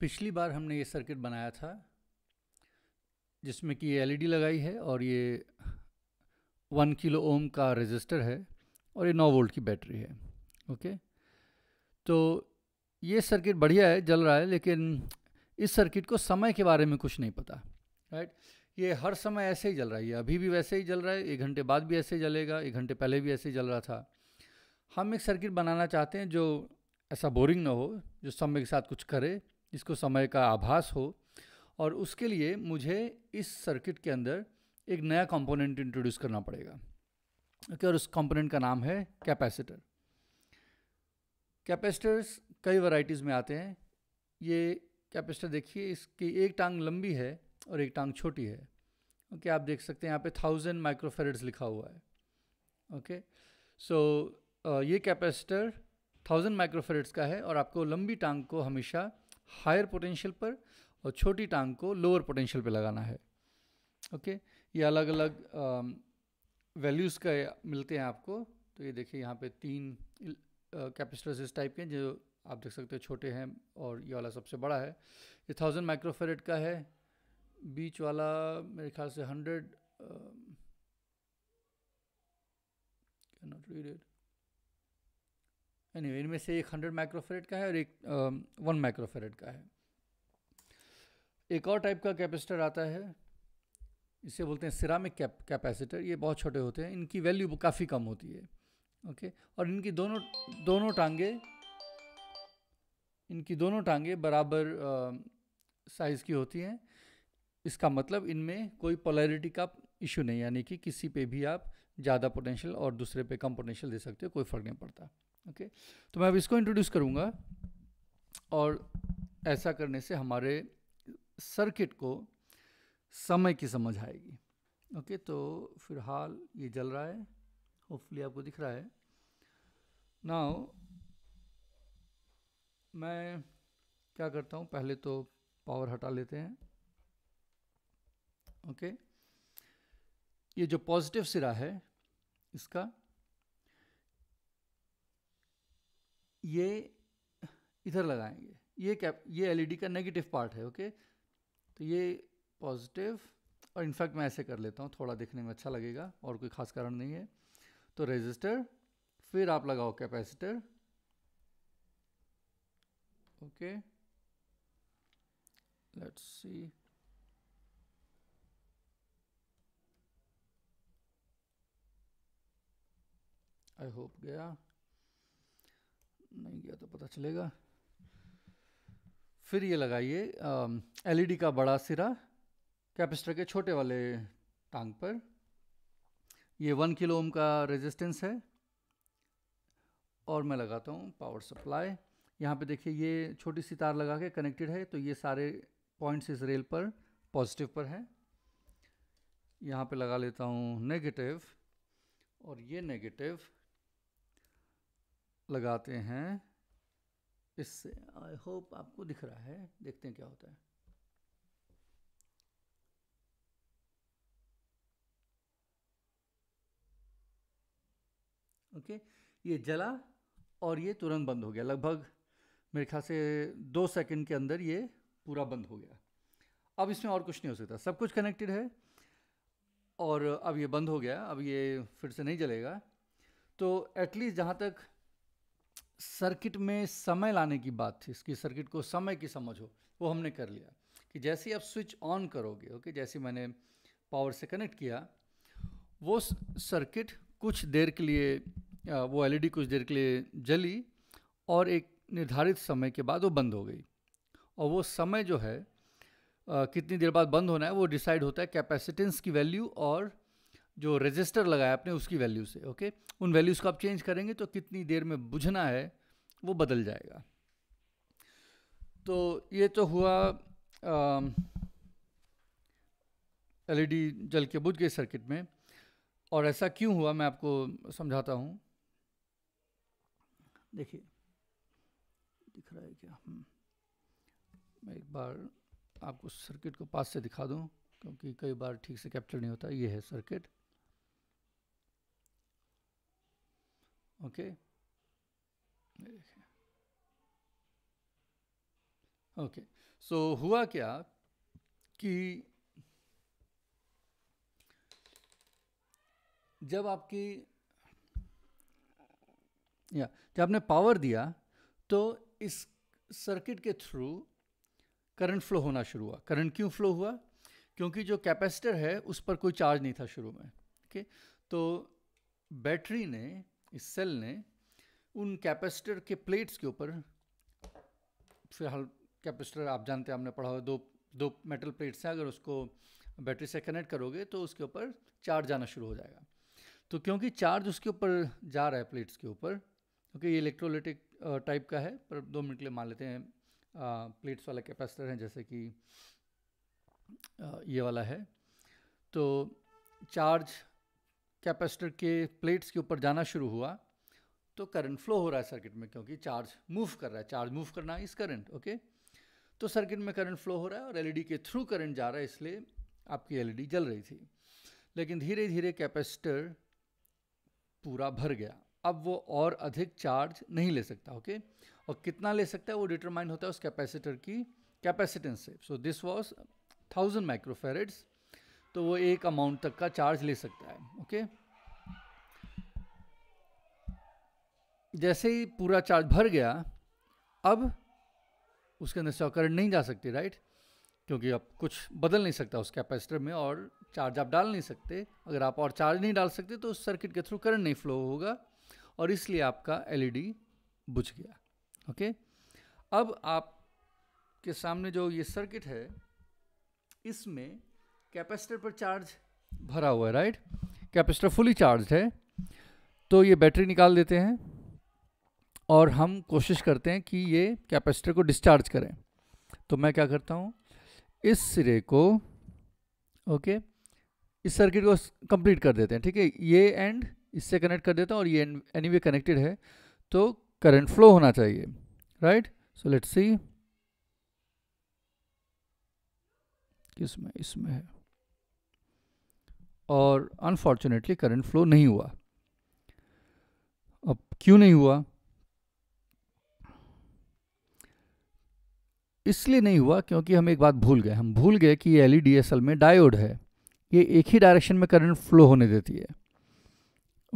पिछली बार हमने ये सर्किट बनाया था जिसमें कि ये एलईडी e लगाई है और ये वन किलो ओम का रजिस्टर है और ये नौ वोल्ट की बैटरी है ओके तो ये सर्किट बढ़िया है जल रहा है लेकिन इस सर्किट को समय के बारे में कुछ नहीं पता राइट ये हर समय ऐसे ही जल रहा है अभी भी वैसे ही जल रहा है एक घंटे बाद भी ऐसे ही जलेगा एक घंटे पहले भी ऐसे ही जल रहा था हम एक सर्किट बनाना चाहते हैं जो ऐसा बोरिंग ना हो जो समय के साथ कुछ करे जिसको समय का आभास हो और उसके लिए मुझे इस सर्किट के अंदर एक नया कंपोनेंट इंट्रोड्यूस करना पड़ेगा ओके और उस कंपोनेंट का नाम है कैपेसिटर कैपेसिटर्स कई वैरायटीज़ में आते हैं ये कैपेसिटर देखिए इसकी एक टांग लंबी है और एक टांग छोटी है ओके आप देख सकते हैं यहाँ पे थाउजेंड माइक्रोफेरेट्स लिखा हुआ है ओके सो ये कैपेसिटर थाउजेंड माइक्रोफेरेट्स का है और आपको लंबी टांग को हमेशा हायर पोटेंशियल पर और छोटी टांग को लोअर पोटेंशियल पे लगाना है ओके ये अलग अलग वैल्यूज़ का मिलते हैं आपको तो ये देखिए यहाँ पे तीन कैपेसिटर्स इस टाइप के जो आप देख सकते हो छोटे हैं और ये वाला सबसे बड़ा है ये थाउजेंड माइक्रोफेरेट का है बीच वाला मेरे ख्याल से हंड्रेड नॉट रीड इट नहीं anyway, इनमें से एक हंड्रेड माइक्रोफेरेट का है और एक वन um, माइक्रोफेरेट का है एक और टाइप का कैपेसिटर आता है इसे बोलते हैं सिरामिक कैप कैपेसिटर ये बहुत छोटे होते हैं इनकी वैल्यू काफ़ी कम होती है ओके और इनकी दोनों दोनों टांगे इनकी दोनों टांगे बराबर साइज़ um, की होती हैं इसका मतलब इनमें कोई पोलैरिटी का इशू नहीं यानी कि किसी पे भी आप ज़्यादा पोटेंशियल और दूसरे पे कम पोटेंशियल दे सकते हो कोई फ़र्क नहीं पड़ता ओके तो मैं अब इसको इंट्रोड्यूस करूँगा और ऐसा करने से हमारे सर्किट को समय की समझ आएगी ओके okay? तो फिलहाल ये जल रहा है होपफुली आपको दिख रहा है नाउ मैं क्या करता हूँ पहले तो पावर हटा लेते हैं ओके okay? ये जो पॉजिटिव सिरा है इसका ये इधर लगाएंगे ये कैप ये एलईडी e का नेगेटिव पार्ट है ओके तो ये पॉजिटिव और इनफैक्ट मैं ऐसे कर लेता हूँ थोड़ा देखने में अच्छा लगेगा और कोई खास कारण नहीं है तो रेजिस्टर फिर आप लगाओ capacitor okay let's see I hope गया नहीं गया तो पता चलेगा फिर ये लगाइए एलईडी e का बड़ा सिरा कैपेसिटर के छोटे वाले टांग पर ये वन किलो ओम का रेजिस्टेंस है और मैं लगाता हूँ पावर सप्लाई यहाँ पे देखिए ये छोटी सी तार लगा के कनेक्टेड है तो ये सारे पॉइंट्स इस रेल पर पॉजिटिव पर हैं यहाँ पे लगा लेता हूँ नेगेटिव और ये नेगेटिव लगाते हैं इससे आई होप आपको दिख रहा है देखते हैं क्या होता है ओके okay, ये जला और ये तुरंत बंद हो गया लगभग मेरे ख्याल से दो सेकंड के अंदर ये पूरा बंद हो गया अब इसमें और कुछ नहीं हो सकता सब कुछ कनेक्टेड है और अब ये बंद हो गया अब ये फिर से नहीं जलेगा तो एटलीस्ट जहाँ तक सर्किट में समय लाने की बात थी इसकी सर्किट को समय की समझ हो वो हमने कर लिया कि जैसे ही आप स्विच ऑन करोगे ओके जैसे मैंने पावर से कनेक्ट किया वो सर्किट कुछ देर के लिए वो एलईडी कुछ देर के लिए जली और एक निर्धारित समय के बाद वो बंद हो गई और वो समय जो है कितनी देर बाद बंद होना है वो डिसाइड होता है कैपेसिटेंस की वैल्यू और जो रजिस्टर लगाया आपने उसकी वैल्यू से ओके उन वैल्यूज़ को आप चेंज करेंगे तो कितनी देर में बुझना है वो बदल जाएगा तो ये तो हुआ एलईडी e जल के बुझ गए सर्किट में और ऐसा क्यों हुआ मैं आपको समझाता हूँ देखिए दिख रहा है क्या हम्म। मैं एक बार आपको सर्किट को पास से दिखा दूँ क्योंकि कई बार ठीक से कैप्चर नहीं होता ये है सर्किट ओके ओके सो हुआ क्या कि जब आपकी या जब आपने पावर दिया तो इस सर्किट के थ्रू करंट फ्लो होना शुरू हुआ करंट क्यों फ्लो हुआ क्योंकि जो कैपेसिटर है उस पर कोई चार्ज नहीं था शुरू में ओके तो बैटरी ने इस सेल ने उन कैपेसिटर के प्लेट्स के ऊपर फिलहाल कैपेसिटर आप जानते हैं आपने पढ़ा हुआ दो दो मेटल प्लेट्स हैं अगर उसको बैटरी से कनेक्ट करोगे तो उसके ऊपर चार्ज आना शुरू हो जाएगा तो क्योंकि चार्ज उसके ऊपर जा रहा है प्लेट्स के ऊपर क्योंकि ये इलेक्ट्रोलिटिक टाइप का है पर दो मिनट के लिए मान लेते हैं प्लेट्स वाला कैपेसिटर है जैसे कि ये वाला है तो चार्ज कैपेसिटर के प्लेट्स के ऊपर जाना शुरू हुआ तो करंट फ्लो हो रहा है सर्किट में क्योंकि चार्ज मूव कर रहा है चार्ज मूव करना इस करंट ओके तो सर्किट में करंट फ्लो हो रहा है और एलईडी के थ्रू करंट जा रहा है इसलिए आपकी एलईडी जल रही थी लेकिन धीरे धीरे कैपेसिटर पूरा भर गया अब वो और अधिक चार्ज नहीं ले सकता ओके और कितना ले सकता है वो डिटरमाइन होता है उस कैपेसिटर की कैपेसिटेंस से so this was thousand microfarads तो वो एक अमाउंट तक का चार्ज ले सकता है ओके जैसे ही पूरा चार्ज भर गया अब उसके अंदर से करंट नहीं जा सकती राइट क्योंकि आप कुछ बदल नहीं सकता उस कैपेसिटर में और चार्ज आप डाल नहीं सकते अगर आप और चार्ज नहीं डाल सकते तो उस सर्किट के थ्रू करंट नहीं फ्लो होगा और इसलिए आपका एलईडी e बुझ गया ओके अब आप के सामने जो ये सर्किट है इसमें कैपेसिटर पर चार्ज भरा हुआ है राइट कैपेसिटर फुली चार्ज है तो ये बैटरी निकाल देते हैं और हम कोशिश करते हैं कि ये कैपेसिटर को डिस्चार्ज करें तो मैं क्या करता हूँ इस सिरे को ओके इस सर्किट को कंप्लीट कर देते हैं ठीक है ये एंड इससे कनेक्ट कर देता हूँ और ये एनी वे कनेक्टेड है तो करंट फ्लो होना चाहिए राइट सो लेट्स सी में इसमें है और अनफॉर्चुनेटली करंट फ्लो नहीं हुआ अब क्यों नहीं हुआ इसलिए नहीं हुआ क्योंकि हम एक बात भूल गए हम भूल गए कि एल ई असल में डायोड है ये एक ही डायरेक्शन में करंट फ्लो होने देती है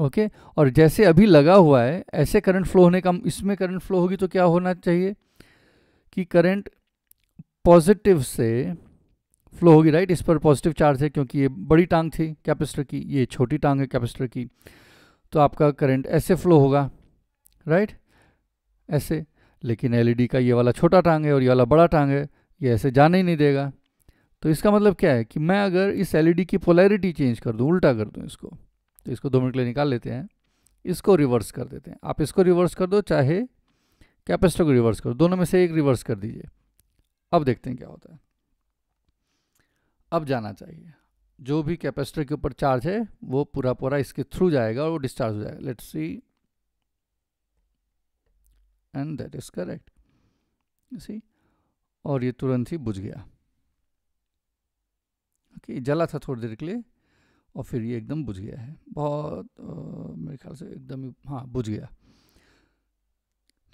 ओके और जैसे अभी लगा हुआ है ऐसे करंट फ्लो होने का इसमें करंट फ्लो होगी तो क्या होना चाहिए कि करंट पॉजिटिव से फ्लो होगी राइट इस पर पॉजिटिव चार्ज है क्योंकि ये बड़ी टांग थी कैपेसिटर की ये छोटी टांग है कैपेसिटर की तो आपका करंट ऐसे फ्लो होगा राइट ऐसे लेकिन एलईडी e का ये वाला छोटा टांग है और ये वाला बड़ा टांग है ये ऐसे जाने ही नहीं देगा तो इसका मतलब क्या है कि मैं अगर इस एल e की पोलैरिटी चेंज कर दूँ उल्टा कर दूँ इसको तो इसको दो मिनट के लिए निकाल लेते हैं इसको रिवर्स कर देते हैं आप इसको रिवर्स कर दो चाहे कैपेसिटर को रिवर्स कर दोनों में से एक रिवर्स कर दीजिए अब देखते हैं क्या होता है अब जाना चाहिए जो भी कैपेसिटर के ऊपर चार्ज है वो पूरा पूरा इसके थ्रू जाएगा और वो डिस्चार्ज हो जाएगा let's see and that is correct see और ये तुरंत ही बुझ गया ओके okay, जला था थोड़ी देर के लिए और फिर ये एकदम बुझ गया है बहुत आ, मेरे ख्याल से एकदम ही हाँ बुझ गया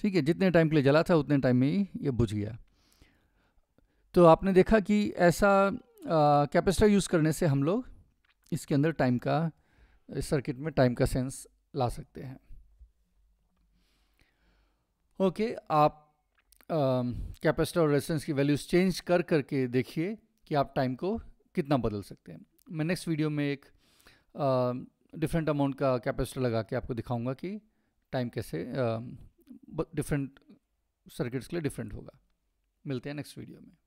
ठीक है जितने टाइम के लिए जला था उतने टाइम में ही ये बुझ गया तो आपने देखा कि ऐसा कैपेसिटर यूज़ करने से हम लोग इसके अंदर टाइम का इस सर्किट में टाइम का सेंस ला सकते हैं ओके okay, आप कैपेसिटर और रेजिस्टेंस की वैल्यूज चेंज कर करके देखिए कि आप टाइम को कितना बदल सकते हैं मैं नेक्स्ट वीडियो में एक डिफरेंट अमाउंट का कैपेसिटर लगा के आपको दिखाऊंगा कि टाइम कैसे डिफरेंट सर्किट्स के लिए डिफरेंट होगा मिलते हैं नेक्स्ट वीडियो में